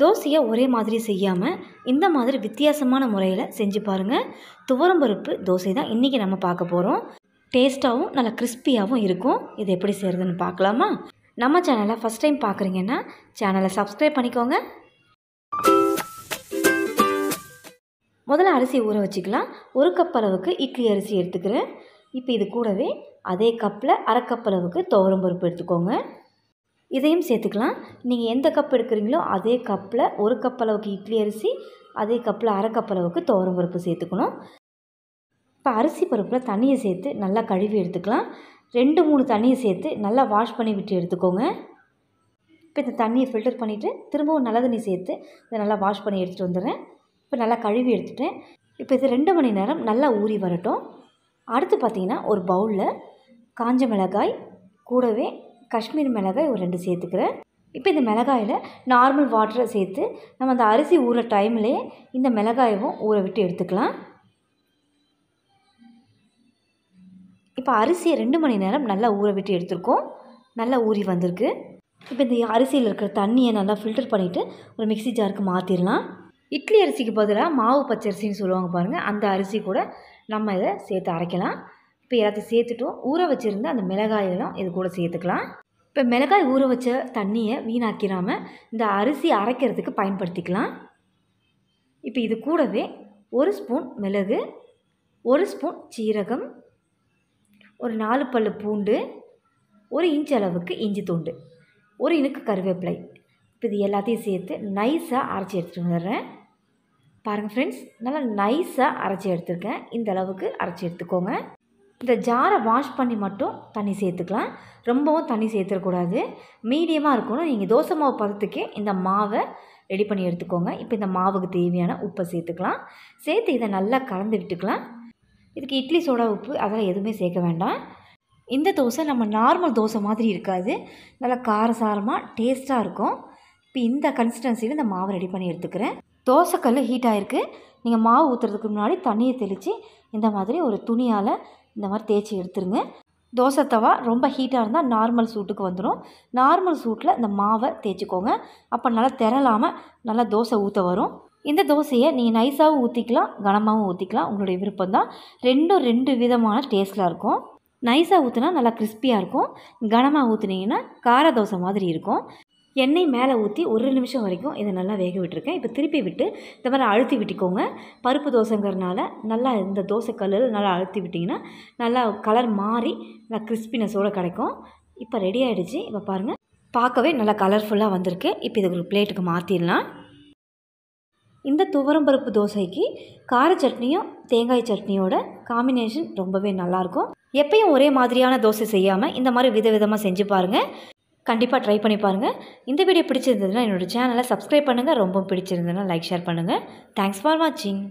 தோசையை ஒரே மாதிரி செய்யாமல் இந்த மாதிரி வித்தியாசமான முறையில் செஞ்சு பாருங்கள் துவரம்பருப்பு தோசை தான் இன்றைக்கி நம்ம பார்க்க போகிறோம் டேஸ்ட்டாகவும் நல்லா கிறிஸ்பியாகவும் இருக்கும் இது எப்படி செய்கிறதுன்னு பார்க்கலாமா நம்ம சேனலை ஃபஸ்ட் டைம் பார்க்குறீங்கன்னா சேனலை சப்ஸ்கிரைப் பண்ணிக்கோங்க முதல்ல அரிசி ஊற வச்சுக்கலாம் ஒரு கப் அளவுக்கு இட்லி அரிசி எடுத்துக்கிறேன் இப்போ இது கூடவே அதே கப்பில் அரை கப் அளவுக்கு துவரம் பருப்பு எடுத்துக்கோங்க இதையும் சேர்த்துக்கலாம் நீங்கள் எந்த கப் எடுக்கிறீங்களோ அதே கப்பில் ஒரு கப் அளவுக்கு இட்லி அரிசி அதே கப்பில் அரை கப் அளவுக்கு துவரம் பருப்பு சேர்த்துக்கணும் இப்போ அரிசி பருப்பில் தண்ணியை சேர்த்து நல்லா கழுவி எடுத்துக்கலாம் ரெண்டு மூணு தண்ணியை சேர்த்து நல்லா வாஷ் பண்ணி விட்டு எடுத்துக்கோங்க இப்போ இந்த தண்ணியை ஃபில்டர் பண்ணிவிட்டு திரும்பவும் நல்ல தண்ணி சேர்த்து இதை நல்லா வாஷ் பண்ணி எடுத்துகிட்டு வந்துடுறேன் இப்போ நல்லா கழுவி எடுத்துட்டேன் இப்போ இது ரெண்டு மணி நேரம் நல்லா ஊறி வரட்டும் அடுத்து பார்த்திங்கன்னா ஒரு பவுலில் காஞ்ச மிளகாய் கூடவே காஷ்மீர் மிளகாய் ஒரு ரெண்டு சேர்த்துக்கிறேன் இப்போ இந்த மிளகாயில் நார்மல் வாட்டரை சேர்த்து நம்ம அந்த அரிசி ஊற டைம்லேயே இந்த மிளகாயவும் ஊற விட்டு எடுத்துக்கலாம் இப்போ அரிசியை ரெண்டு மணி நேரம் நல்லா ஊற விட்டு எடுத்துருக்கோம் நல்லா ஊறி வந்திருக்கு இப்போ இந்த அரிசியில் இருக்கிற தண்ணியை நல்லா ஃபில்டர் பண்ணிவிட்டு ஒரு மிக்சி ஜாருக்கு மாற்றிடலாம் இட்லி அரிசிக்கு பதிலாக மாவு பச்சை அரிசின்னு சொல்லுவாங்க பாருங்கள் அந்த அரிசி கூட நம்ம இதை சேர்த்து அரைக்கலாம் இப்போ எல்லாத்தையும் சேர்த்துட்டும் ஊற வச்சுருந்த அந்த மிளகாயெல்லாம் இது கூட சேர்த்துக்கலாம் இப்போ மிளகாய் ஊற வச்ச தண்ணியை வீணாக்கிறாமல் இந்த அரிசி அரைக்கிறதுக்கு பயன்படுத்திக்கலாம் இப்போ இது கூடவே ஒரு ஸ்பூன் மிளகு ஒரு ஸ்பூன் சீரகம் ஒரு நாலு பல்லு பூண்டு ஒரு இன்ச் அளவுக்கு இஞ்சி தூண்டு ஒரு இனுக்கு கருவேப்பிலை இப்போ இது எல்லாத்தையும் சேர்த்து நைஸாக அரைச்சி எடுத்துகிட்டு வந்துடுறேன் பாருங்கள் ஃப்ரெண்ட்ஸ் நல்லா நைஸாக அரைச்சி எடுத்துருக்கேன் இந்த அளவுக்கு அரைச்சி எடுத்துக்கோங்க இந்த ஜாரை வாஷ் பண்ணி மட்டும் தண்ணி சேர்த்துக்கலாம் ரொம்பவும் தண்ணி சேர்த்துடக்கூடாது மீடியமாக இருக்கணும் நீங்கள் தோசை மாவு பதத்துக்கே இந்த மாவை ரெடி பண்ணி எடுத்துக்கோங்க இப்போ இந்த மாவுக்கு தேவையான உப்பை சேர்த்துக்கலாம் சேர்த்து இதை நல்லா கலந்து விட்டுக்கலாம் இதுக்கு இட்லி சோடா உப்பு அதெல்லாம் எதுவுமே சேர்க்க வேண்டாம் இந்த தோசை நம்ம நார்மல் தோசை மாதிரி இருக்காது நல்லா காரசாரமாக டேஸ்ட்டாக இருக்கும் இப்போ இந்த கன்சிஸ்டன்சியில் இந்த மாவை ரெடி பண்ணி எடுத்துக்கிறேன் தோசைக்கல் ஹீட் ஆகிருக்கு நீங்கள் மாவு ஊற்றுறதுக்கு முன்னாடி தண்ணியை தெளித்து இந்த மாதிரி ஒரு துணியால் இந்த மாதிரி தேய்ச்சி எடுத்துருங்க தோசை தவா ரொம்ப ஹீட்டாக இருந்தால் நார்மல் சூட்டுக்கு வந்துடும் நார்மல் சூட்டில் இந்த மாவை தேய்ச்சிக்கோங்க அப்போ நல்லா திரளாமல் நல்லா தோசை ஊற்ற வரும் இந்த தோசையை நீங்கள் நைஸாகவும் ஊற்றிக்கலாம் கனமாகவும் ஊற்றிக்கலாம் உங்களுடைய விருப்பம் தான் ரெண்டும் ரெண்டு விதமான டேஸ்ட்டில் இருக்கும் நைஸாக ஊற்றுனா நல்லா கிறிஸ்பியாக இருக்கும் கனமாக ஊற்றுனீங்கன்னா கார தோசை மாதிரி இருக்கும் எண்ணெய் மேலே ஊற்றி ஒரு நிமிஷம் வரைக்கும் இதை நல்லா வேக விட்டுருக்கேன் இப்போ திருப்பி விட்டு இந்த மாதிரி அழுத்தி விட்டுக்கோங்க பருப்பு தோசைங்கிறனால நல்லா இந்த தோசை கல்லில் நல்லா அழுத்தி விட்டிங்கன்னா நல்லா கலர் மாறி நல்லா கிறிஸ்பினஸோடு கிடைக்கும் இப்போ ரெடி ஆகிடுச்சு இப்போ பாருங்கள் பார்க்கவே நல்லா கலர்ஃபுல்லாக வந்திருக்கு இப்போ இது ஒரு பிளேட்டுக்கு மாற்றிடலாம் இந்த துவரம்பருப்பு தோசைக்கு கார சட்னியும் தேங்காய் சட்னியோட காம்பினேஷன் ரொம்பவே நல்லாயிருக்கும் எப்பயும் ஒரே மாதிரியான தோசை செய்யாமல் இந்த மாதிரி விதவிதமாக செஞ்சு பாருங்கள் கண்டிப்பாக ட்ரை பண்ணி பாருங்கள் இந்த வீடியோ பிடிச்சிருந்ததுன்னா என்னோடய சேனலை சப்ஸ்கிரைப் பண்ணுங்கள் ரொம்ப பிடிச்சிருந்ததுன்னா லைக் ஷேர் பண்ணுங்கள் தேங்க்ஸ் ஃபார் வாட்சிங்